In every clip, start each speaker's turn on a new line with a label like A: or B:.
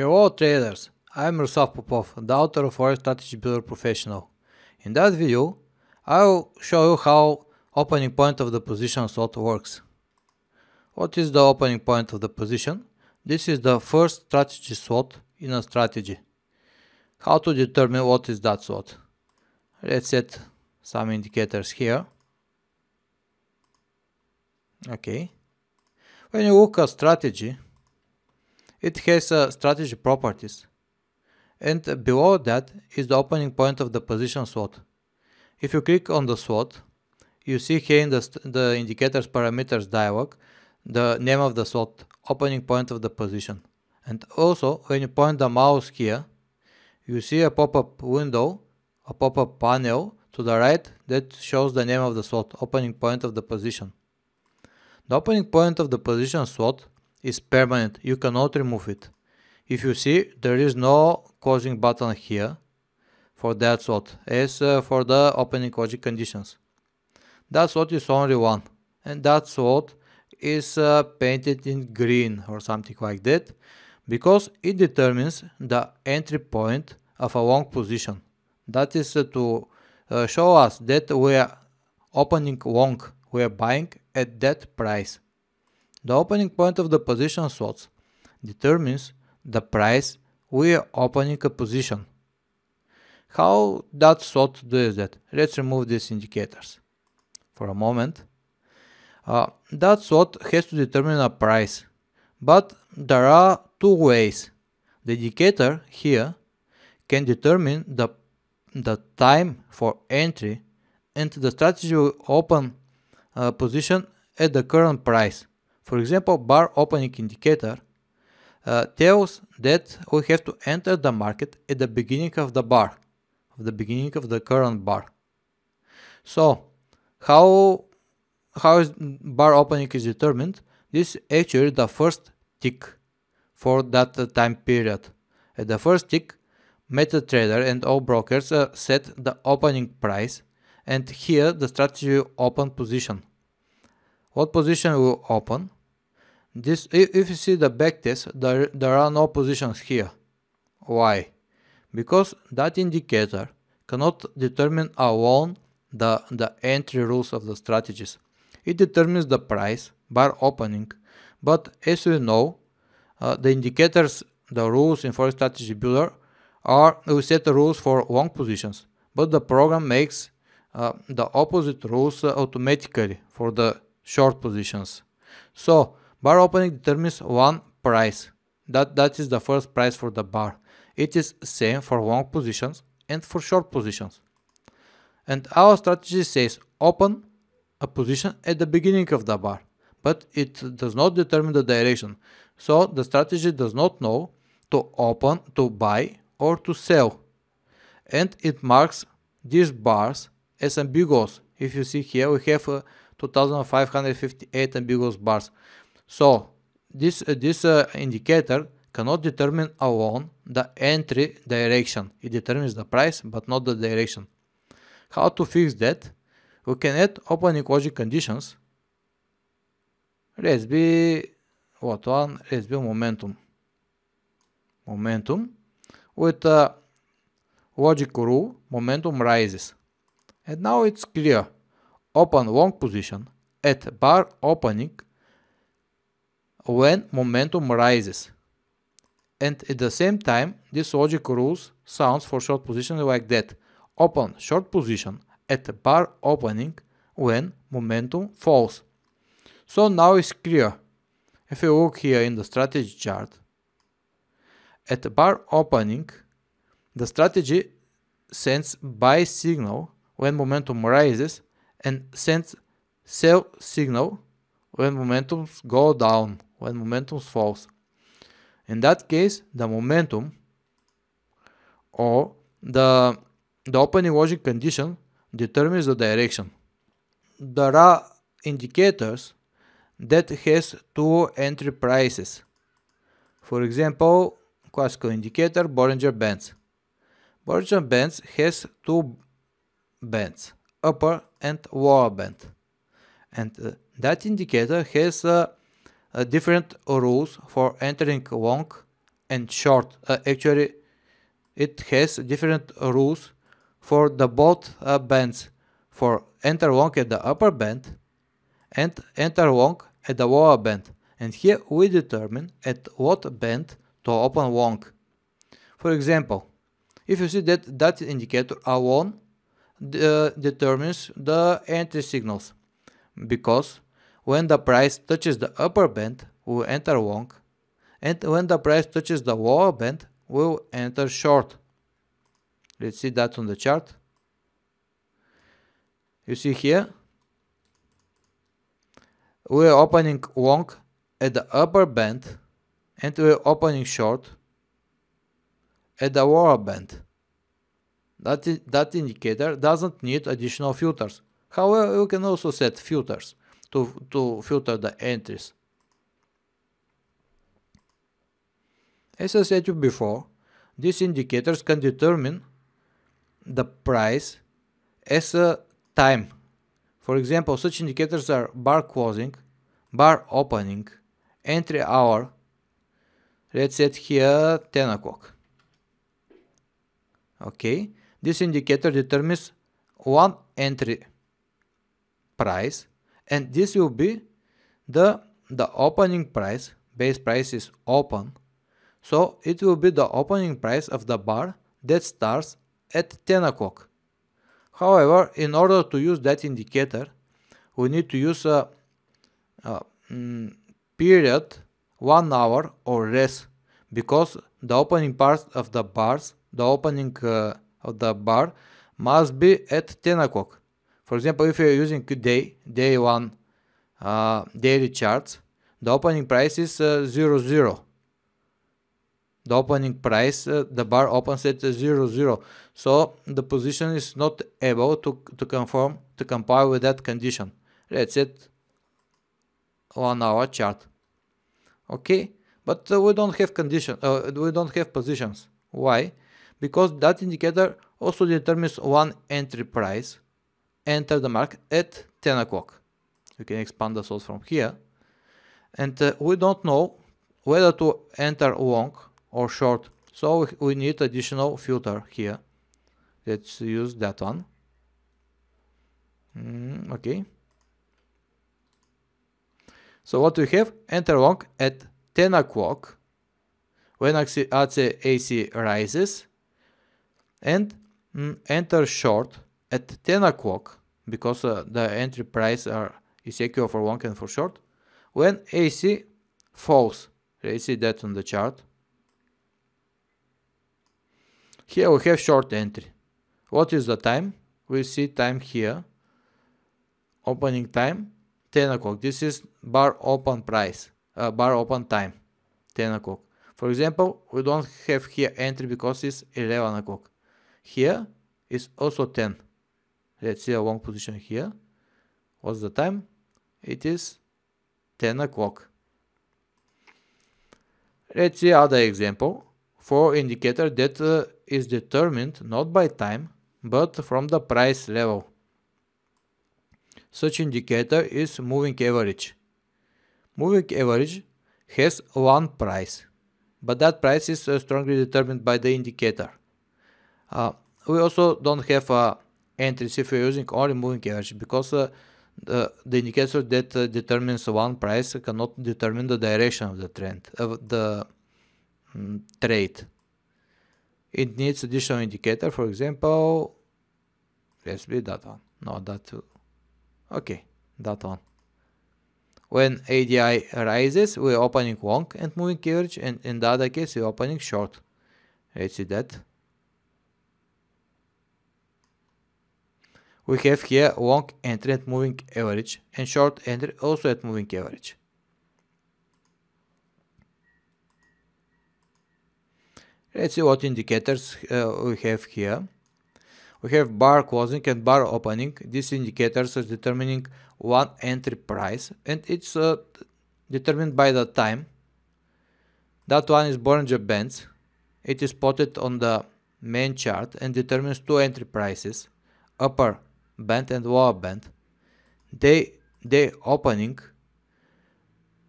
A: Hello traders, I am Rusaf Popov, the author of Forex Strategy Builder Professional. In that video, I will show you how opening point of the position slot works. What is the opening point of the position? This is the first strategy slot in a strategy. How to determine what is that slot? Let's set some indicators here. Okay. When you look at strategy, it has a uh, strategy properties. And below that is the opening point of the position slot. If you click on the slot, you see here in the, the indicators parameters dialog the name of the slot, opening point of the position. And also when you point the mouse here, you see a pop-up window, a pop-up panel to the right that shows the name of the slot, opening point of the position. The opening point of the position slot is permanent. You cannot remove it. If you see, there is no closing button here for that slot as uh, for the opening closing conditions. That slot is only one and that slot is uh, painted in green or something like that because it determines the entry point of a long position. That is uh, to uh, show us that we are opening long, we are buying at that price. The opening point of the position slots determines the price we are opening a position. How that slot does that? Let's remove these indicators for a moment. Uh, that slot has to determine a price, but there are two ways. The indicator here can determine the, the time for entry and the strategy will open a position at the current price. For example, bar opening indicator uh, tells that we have to enter the market at the beginning of the bar, of the beginning of the current bar. So how how is bar opening is determined? This is actually the first tick for that time period. At the first tick, MetaTrader and all brokers uh, set the opening price and here the strategy will open position. What position will open? This, if you see the back test, there, there are no positions here. Why? Because that indicator cannot determine alone the, the entry rules of the strategies. It determines the price, bar opening, but as you know, uh, the indicators, the rules in Forex Strategy Builder are, we set the rules for long positions, but the program makes uh, the opposite rules automatically for the short positions. So Bar opening determines one price. That, that is the first price for the bar. It is same for long positions and for short positions. And our strategy says open a position at the beginning of the bar, but it does not determine the direction. So the strategy does not know to open, to buy or to sell. And it marks these bars as ambiguous. If you see here, we have uh, 2558 ambiguous bars. So this, uh, this uh, indicator cannot determine alone the entry direction. It determines the price but not the direction. How to fix that? We can add open equation conditions. Let's be what one? Let's be momentum. Momentum with a uh, logic rule momentum rises. And now it's clear. Open long position at bar opening when momentum rises. And at the same time, this logic rules sounds for short position like that. Open short position at the bar opening when momentum falls. So now it's clear. If you look here in the strategy chart, at the bar opening, the strategy sends buy signal when momentum rises and sends sell signal when momentum go down when momentum falls. In that case, the momentum or the, the opening logic condition determines the direction. There are indicators that has two entry prices. For example, classical indicator Bollinger Bands. Bollinger Bands has two bands, upper and lower band. And uh, that indicator has a uh, uh, different rules for entering long and short. Uh, actually, it has different rules for the both uh, bands. For enter long at the upper band and enter long at the lower band. And here we determine at what band to open long. For example, if you see that that indicator alone uh, determines the entry signals because when the price touches the upper band, we'll enter long, and when the price touches the lower band, we'll enter short. Let's see that on the chart. You see here, we're opening long at the upper band and we're opening short at the lower band. That, that indicator doesn't need additional filters. However, you can also set filters to, to filter the entries. As I said you before, these indicators can determine the price as a time. For example, such indicators are bar closing, bar opening, entry hour, let's set here 10 o'clock. Okay, this indicator determines one entry price and this will be the the opening price base price is open so it will be the opening price of the bar that starts at 10 o'clock however in order to use that indicator we need to use a, a mm, period one hour or less because the opening part of the bars the opening uh, of the bar must be at 10 o'clock for example, if you're using day, day one uh, daily charts, the opening price is uh, 0, 0. The opening price, uh, the bar opens at 0, 0. So the position is not able to, to conform, to comply with that condition. Let's set one hour chart. Okay, but uh, we don't have condition, uh, we don't have positions. Why? Because that indicator also determines one entry price enter the mark at 10 o'clock. You can expand the source from here. And uh, we don't know whether to enter long or short. So we need additional filter here. Let's use that one. Mm, okay. So what we have? Enter long at 10 o'clock when AC, rises and mm, enter short at 10 o'clock because uh, the entry price are ECQ for long and for short. When AC falls, you see that on the chart. Here we have short entry. What is the time? We see time here. Opening time 10 o'clock. This is bar open price, uh, bar open time 10 o'clock. For example, we don't have here entry because it's 11 o'clock. Here is also 10 let's see a long position here what's the time it is 10 o'clock let's see other example for indicator that uh, is determined not by time but from the price level such indicator is moving average moving average has one price but that price is uh, strongly determined by the indicator uh, we also don't have a uh, entries if you're using only moving average because uh, the indicator that uh, determines one price cannot determine the direction of the trend of the mm, trade it needs additional indicator for example let's be that one no that two. okay that one when ADI rises we're opening long and moving average and in the other case we're opening short let's see that We have here long entry at moving average and short entry also at moving average. Let's see what indicators uh, we have here. We have bar closing and bar opening. These indicators are determining one entry price and it's uh, determined by the time. That one is Bollinger Bands. It is plotted on the main chart and determines two entry prices, upper band and lower band. day the opening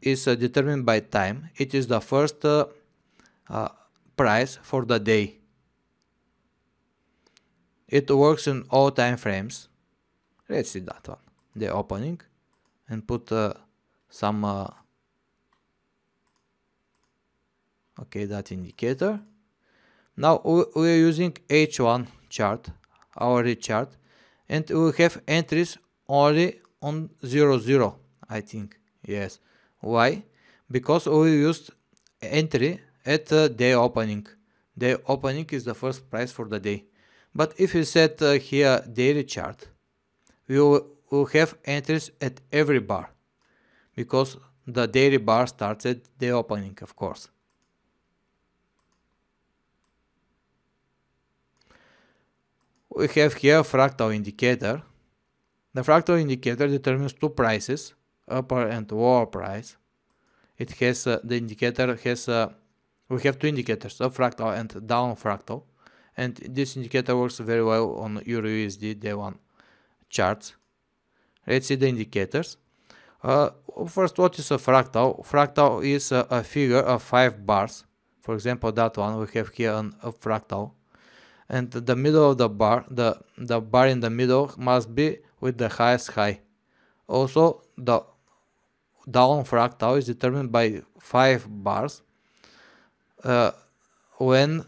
A: is uh, determined by time. It is the first uh, uh, price for the day. It works in all time frames. Let's see that one, the opening, and put uh, some, uh, okay, that indicator. Now we are using H1 chart, our chart and we have entries only on 00, 0 I think yes why because we used entry at uh, day opening day opening is the first price for the day but if you set uh, here daily chart we will, will have entries at every bar because the daily bar starts at day opening of course we have here a fractal indicator. The fractal indicator determines two prices, upper and lower price. It has uh, the indicator has uh, we have two indicators, up fractal and down fractal, and this indicator works very well on EURUSD day one charts. Let's see the indicators. Uh, first, what is a fractal? Fractal is a, uh, a figure of five bars. For example, that one we have here an up fractal and the middle of the bar, the, the bar in the middle must be with the highest high. Also, the down fractal is determined by 5 bars uh, when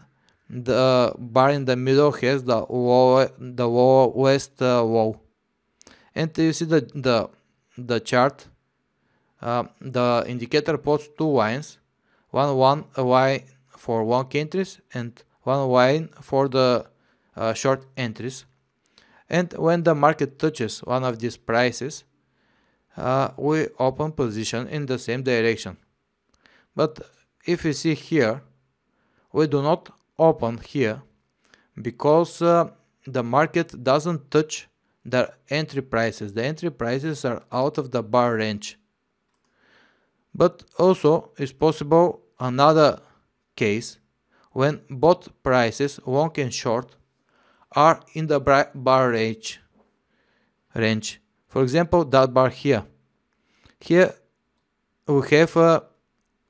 A: the bar in the middle has the, low, the lowest uh, low. And you see the, the, the chart, uh, the indicator plots two lines, one, one line for one countries and one line for the uh, short entries. And when the market touches one of these prices, uh, we open position in the same direction. But if you see here, we do not open here because uh, the market doesn't touch the entry prices. The entry prices are out of the bar range. But also it's possible another case when both prices, long and short, are in the bar range. range. For example, that bar here. Here we have a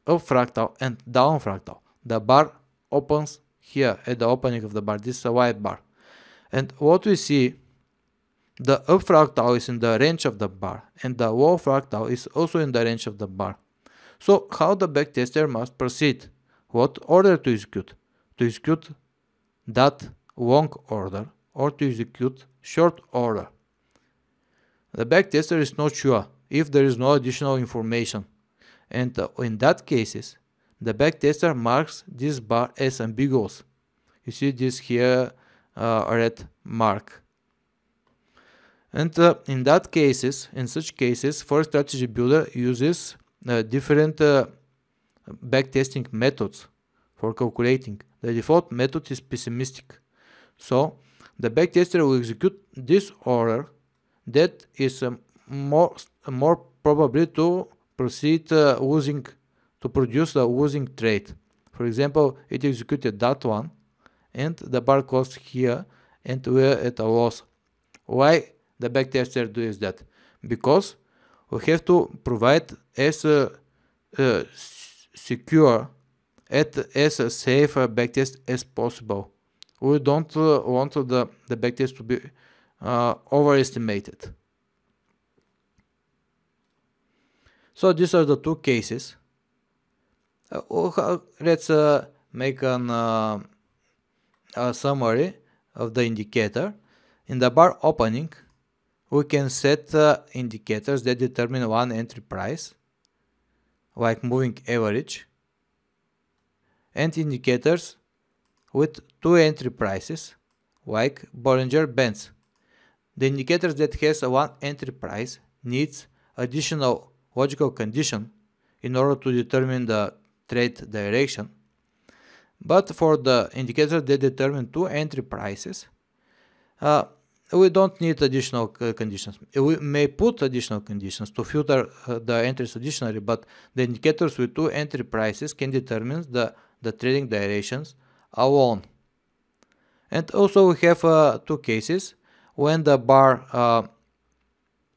A: up fractal and down fractal. The bar opens here at the opening of the bar. This is a white bar. And what we see, the up fractal is in the range of the bar and the low fractal is also in the range of the bar. So how the backtester must proceed? what order to execute, to execute that long order or to execute short order. The backtester is not sure if there is no additional information and uh, in that cases the backtester marks this bar as ambiguous. You see this here uh, red mark. And uh, in that cases, in such cases, for strategy builder uses uh, different uh, backtesting methods for calculating. The default method is pessimistic. So the backtester will execute this order that is um, more, uh, more probably to proceed uh, losing, to produce a losing trade. For example, it executed that one and the bar closed here and we're at a loss. Why the backtester does that? Because we have to provide as a secure at as safe a backtest as possible. We don't uh, want the, the backtest to be uh, overestimated. So these are the two cases. Uh, let's uh, make an, uh, a summary of the indicator. In the bar opening, we can set uh, indicators that determine one entry price like moving average and indicators with two entry prices like Bollinger Bands. The indicators that has one entry price needs additional logical condition in order to determine the trade direction. But for the indicators that determine two entry prices, uh, we don't need additional conditions. We may put additional conditions to filter uh, the entries additionally, but the indicators with two entry prices can determine the, the trading directions alone. And also we have uh, two cases when the bar, uh,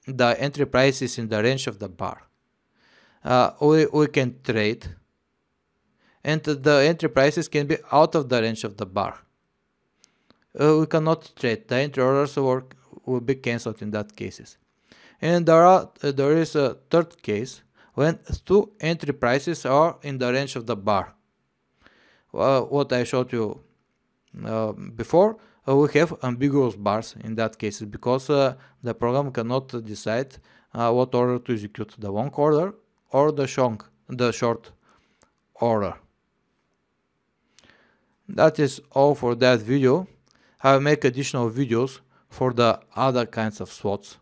A: the entry price is in the range of the bar. Uh, we, we can trade and the entry prices can be out of the range of the bar. Uh, we cannot trade the errors work will be cancelled in that cases. And there are uh, there is a third case when two entry prices are in the range of the bar. Uh, what I showed you uh, before, uh, we have ambiguous bars in that case because uh, the program cannot decide what order to execute, the long order or the, shunk, the short order. That is all for that video. I will make additional videos for the other kinds of swats.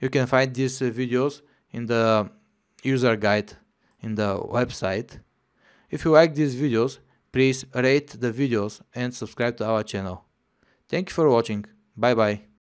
A: You can find these videos in the user guide in the website. If you like these videos, please rate the videos and subscribe to our channel. Thank you for watching. Bye bye.